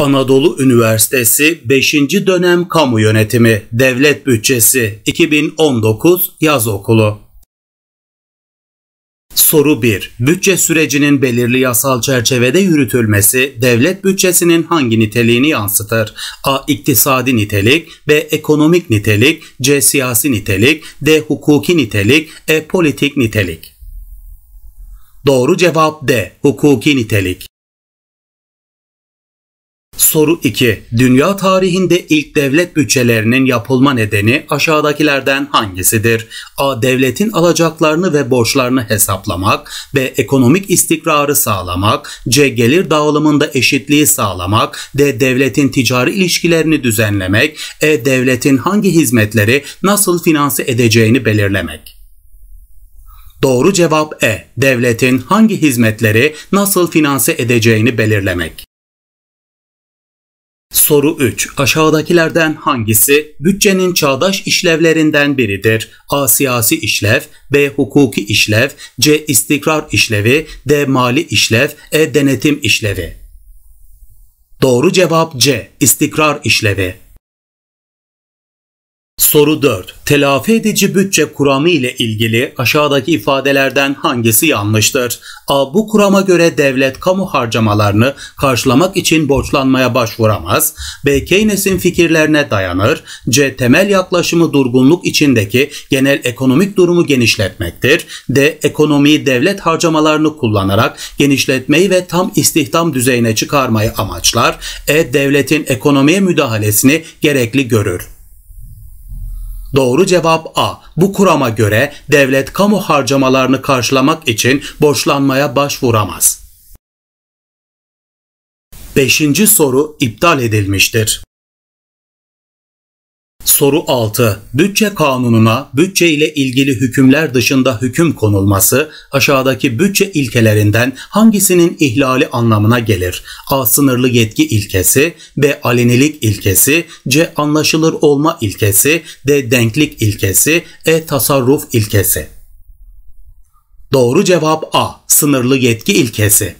Anadolu Üniversitesi 5. dönem kamu yönetimi devlet bütçesi 2019 yaz okulu. Soru 1. Bütçe sürecinin belirli yasal çerçevede yürütülmesi devlet bütçesinin hangi niteliğini yansıtır? A. İktisadi nitelik, B. Ekonomik nitelik, C. Siyasi nitelik, D. Hukuki nitelik, E. Politik nitelik. Doğru cevap D. Hukuki nitelik. Soru 2. Dünya tarihinde ilk devlet bütçelerinin yapılma nedeni aşağıdakilerden hangisidir? A. Devletin alacaklarını ve borçlarını hesaplamak. B. Ekonomik istikrarı sağlamak. C. Gelir dağılımında eşitliği sağlamak. D. Devletin ticari ilişkilerini düzenlemek. E. Devletin hangi hizmetleri nasıl finanse edeceğini belirlemek. Doğru cevap E. Devletin hangi hizmetleri nasıl finanse edeceğini belirlemek. Soru 3. Aşağıdakilerden hangisi bütçenin çağdaş işlevlerinden biridir? A. Siyasi işlev, B. Hukuki işlev, C. İstikrar işlevi, D. Mali işlev, E. Denetim işlevi. Doğru cevap C. İstikrar işlevi. Soru 4. Telafi edici bütçe kuramı ile ilgili aşağıdaki ifadelerden hangisi yanlıştır? A. Bu kurama göre devlet kamu harcamalarını karşılamak için borçlanmaya başvuramaz. B. Keynes'in fikirlerine dayanır. C. Temel yaklaşımı durgunluk içindeki genel ekonomik durumu genişletmektir. D. Ekonomiyi devlet harcamalarını kullanarak genişletmeyi ve tam istihdam düzeyine çıkarmayı amaçlar. E. Devletin ekonomiye müdahalesini gerekli görür. Doğru cevap A. Bu kurama göre devlet kamu harcamalarını karşılamak için borçlanmaya başvuramaz. Beşinci soru iptal edilmiştir. Soru 6. Bütçe kanununa bütçe ile ilgili hükümler dışında hüküm konulması aşağıdaki bütçe ilkelerinden hangisinin ihlali anlamına gelir? A. Sınırlı yetki ilkesi, B. Alenilik ilkesi, C. Anlaşılır olma ilkesi, D. Denklik ilkesi, E. Tasarruf ilkesi. Doğru cevap A. Sınırlı yetki ilkesi.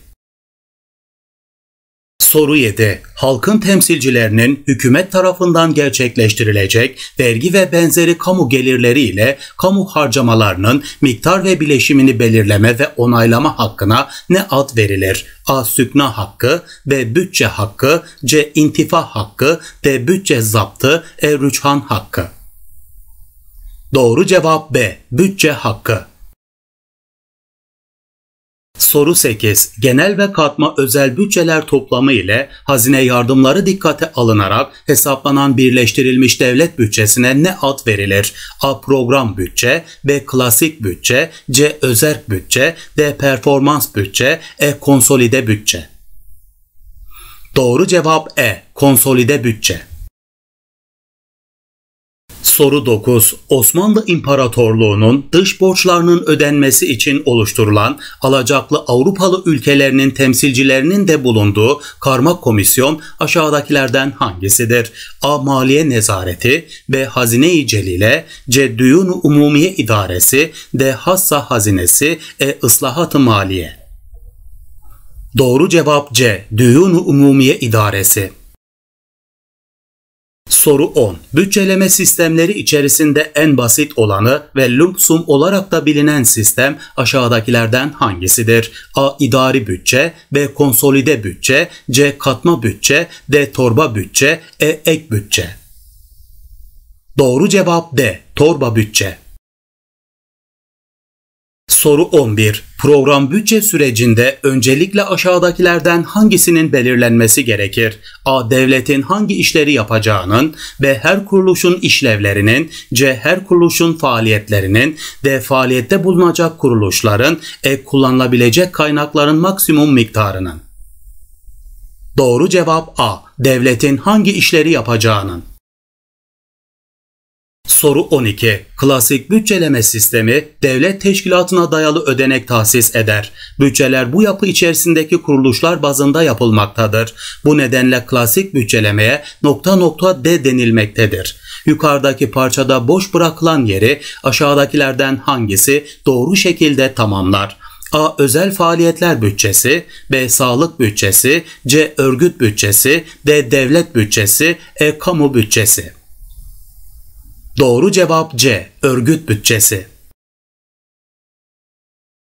Soru 7. Halkın temsilcilerinin hükümet tarafından gerçekleştirilecek vergi ve benzeri kamu gelirleri ile kamu harcamalarının miktar ve bileşimini belirleme ve onaylama hakkına ne ad verilir? A. Sükna hakkı, B. Bütçe hakkı, C. İntifa hakkı, D. Bütçe zaptı, E. Rüçhan hakkı. Doğru cevap B. Bütçe hakkı. Soru 8. Genel ve katma özel bütçeler toplamı ile hazine yardımları dikkate alınarak hesaplanan birleştirilmiş devlet bütçesine ne ad verilir? A. Program bütçe, B. Klasik bütçe, C. Özerk bütçe, D. Performans bütçe, E. Konsolide bütçe. Doğru cevap E. Konsolide bütçe. Soru 9. Osmanlı İmparatorluğu'nun dış borçlarının ödenmesi için oluşturulan alacaklı Avrupalı ülkelerinin temsilcilerinin de bulunduğu karma komisyon aşağıdakilerden hangisidir? A. Maliye Nezareti B. Hazine-i Celile C. Düyun-u Umumiye İdaresi D. Hassa Hazinesi E. Islahat-ı Maliye Doğru cevap C. Düyun-u Umumiye İdaresi Soru 10. Bütçeleme sistemleri içerisinde en basit olanı ve lump sum olarak da bilinen sistem aşağıdakilerden hangisidir? A. İdari bütçe B. Konsolide bütçe C. Katma bütçe D. Torba bütçe E. Ek bütçe Doğru cevap D. Torba bütçe Soru 11. Program bütçe sürecinde öncelikle aşağıdakilerden hangisinin belirlenmesi gerekir? A. Devletin hangi işleri yapacağının, B. Her kuruluşun işlevlerinin, C. Her kuruluşun faaliyetlerinin, D. Faaliyette bulunacak kuruluşların, E. Kullanılabilecek kaynakların maksimum miktarının. Doğru cevap A. Devletin hangi işleri yapacağının. Soru 12. Klasik bütçeleme sistemi devlet teşkilatına dayalı ödenek tahsis eder. Bütçeler bu yapı içerisindeki kuruluşlar bazında yapılmaktadır. Bu nedenle klasik bütçelemeye nokta nokta D denilmektedir. Yukarıdaki parçada boş bırakılan yeri aşağıdakilerden hangisi doğru şekilde tamamlar? A. Özel faaliyetler bütçesi, B. Sağlık bütçesi, C. Örgüt bütçesi, D. Devlet bütçesi, E. Kamu bütçesi. Doğru cevap C. Örgüt bütçesi.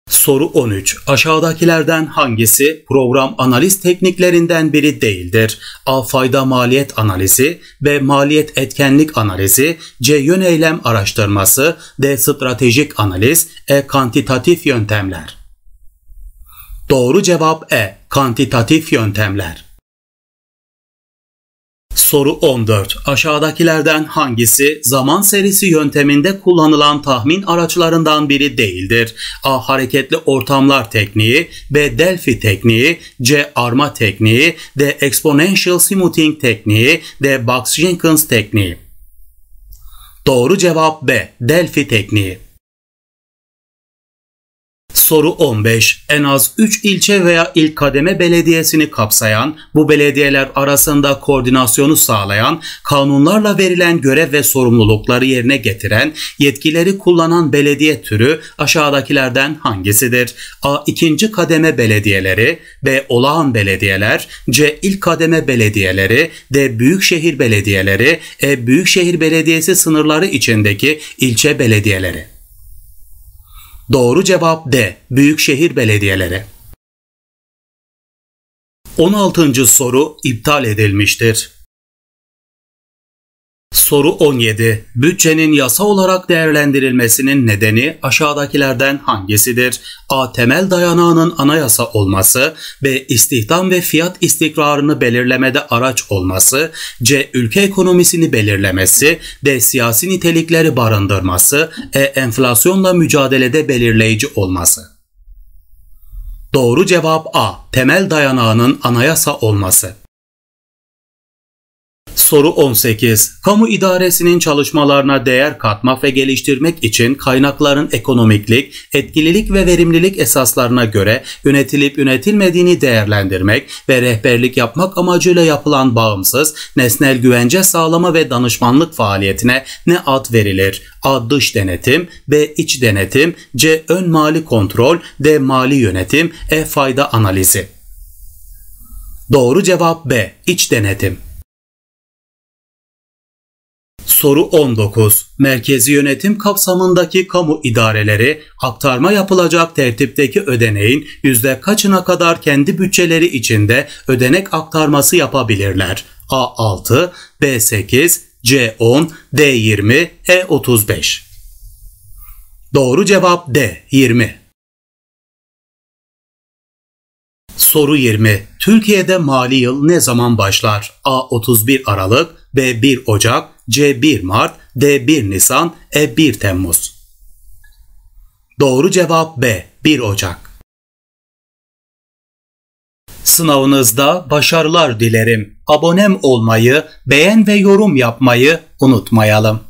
Soru 13. Aşağıdakilerden hangisi program analiz tekniklerinden biri değildir? A. Fayda maliyet analizi, B. Maliyet etkenlik analizi, C. Yön eylem araştırması, D. Stratejik analiz, E. Kantitatif yöntemler. Doğru cevap E. Kantitatif yöntemler. Soru 14. Aşağıdakilerden hangisi zaman serisi yönteminde kullanılan tahmin araçlarından biri değildir? A. Hareketli ortamlar tekniği B. Delphi tekniği C. Arma tekniği D. Exponential smoothing tekniği D. Box-Jenkins tekniği Doğru cevap B. Delphi tekniği Soru 15. En az 3 ilçe veya ilk kademe belediyesini kapsayan, bu belediyeler arasında koordinasyonu sağlayan, kanunlarla verilen görev ve sorumlulukları yerine getiren, yetkileri kullanan belediye türü aşağıdakilerden hangisidir? A. ikinci kademe belediyeleri, B. Olağan belediyeler, C. ilk kademe belediyeleri, D. Büyükşehir belediyeleri, E. Büyükşehir belediyesi sınırları içindeki ilçe belediyeleri. Doğru cevap D. Büyükşehir belediyeleri. 16. soru iptal edilmiştir. Soru 17. Bütçenin yasa olarak değerlendirilmesinin nedeni aşağıdakilerden hangisidir? A. Temel dayanağının anayasa olması. B. İstihdam ve fiyat istikrarını belirlemede araç olması. C. Ülke ekonomisini belirlemesi. D. Siyasi nitelikleri barındırması. E. Enflasyonla mücadelede belirleyici olması. Doğru cevap A. Temel dayanağının anayasa olması. Soru 18. Kamu idaresinin çalışmalarına değer katma ve geliştirmek için kaynakların ekonomiklik, etkililik ve verimlilik esaslarına göre yönetilip yönetilmediğini değerlendirmek ve rehberlik yapmak amacıyla yapılan bağımsız, nesnel güvence sağlama ve danışmanlık faaliyetine ne ad verilir? A. Dış denetim, B. iç denetim, C. Ön mali kontrol, D. Mali yönetim, E. Fayda analizi. Doğru cevap B. İç denetim. Soru 19. Merkezi yönetim kapsamındaki kamu idareleri aktarma yapılacak tertipteki ödeneğin yüzde kaçına kadar kendi bütçeleri içinde ödenek aktarması yapabilirler? A6, B8, C10, D20, E35. Doğru cevap D. 20. Soru 20. Türkiye'de mali yıl ne zaman başlar? A31 Aralık, B1 Ocak, C1 Mart, D1 Nisan, E1 Temmuz. Doğru cevap B. 1 Ocak. Sınavınızda başarılar dilerim. Abonem olmayı, beğen ve yorum yapmayı unutmayalım.